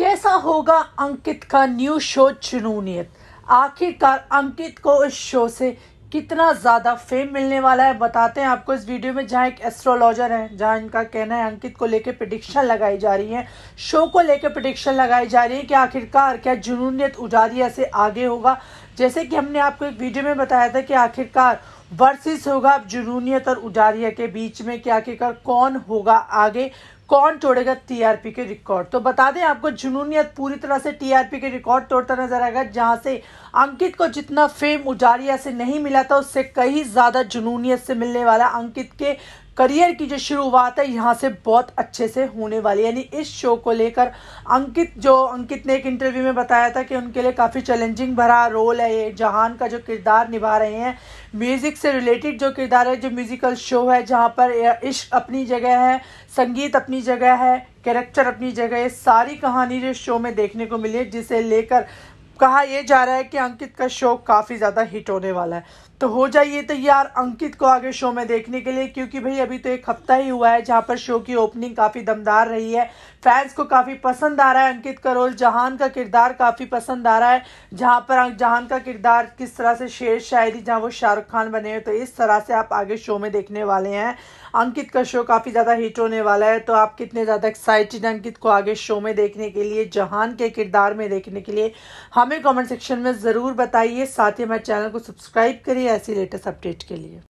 कैसा होगा अंकित का न्यू शो चुनूनियत आखिरकार अंकित को इस शो से कितना ज़्यादा फेम मिलने वाला है बताते हैं आपको इस वीडियो में जहाँ एक एस्ट्रोलॉजर हैं जहाँ इनका कहना है अंकित को लेकर प्रडिक्शन लगाई जा रही है शो को लेकर प्रडिक्शन लगाई जा रही है कि आखिरकार क्या जुनूनियत उजारिया से आगे होगा जैसे कि हमने आपको एक वीडियो में बताया था कि आखिरकार वर्सेस होगा अब जुनूनियत और उजारिया के बीच में कि आखिरकार कौन होगा आगे कौन तोड़ेगा टीआरपी के रिकॉर्ड तो बता दें आपको जुनूनियत पूरी तरह से टीआरपी के रिकॉर्ड तोड़ता नजर आएगा जहां से अंकित को जितना फेम उजारिया से नहीं मिला था उससे कहीं ज़्यादा जुनूनियत से मिलने वाला अंकित के करियर की जो शुरुआत है यहाँ से बहुत अच्छे से होने वाली है यानी इस शो को लेकर अंकित जो अंकित ने एक इंटरव्यू में बताया था कि उनके लिए काफ़ी चैलेंजिंग भरा रोल है ये जहान का जो किरदार निभा रहे हैं म्यूज़िक से रिलेटेड जो किरदार है जो म्यूज़िकल शो है जहाँ पर इश्क अपनी जगह है संगीत अपनी जगह है कैरेक्टर अपनी जगह है सारी कहानी जो शो में देखने को मिली है जिसे लेकर कहा यह जा रहा है कि अंकित का शो काफ़ी ज़्यादा हिट होने वाला है तो हो जाइए तैयार अंकित को आगे शो में देखने के लिए क्योंकि भाई अभी तो एक हफ्ता ही हुआ है जहां पर शो की ओपनिंग काफ़ी दमदार रही है फैंस को काफ़ी पसंद आ रहा है अंकित का रोल जहान का किरदार काफ़ी पसंद आ रहा है जहां पर अं-, जहान का किरदार किस तरह से शेर शायरी जहां वो शाहरुख खान बने हैं तो इस तरह से आप आगे शो में देखने वाले हैं अंकित का शो काफ़ी ज़्यादा हिट होने वाला है तो आप कितने ज़्यादा एक्साइटेड अंकित को आगे शो में देखने के लिए जहान के किरदार में देखने के लिए हम हमें कमेंट सेक्शन में ज़रूर बताइए साथ ही हमारे चैनल को सब्सक्राइब करिए ऐसी लेटेस्ट अपडेट के लिए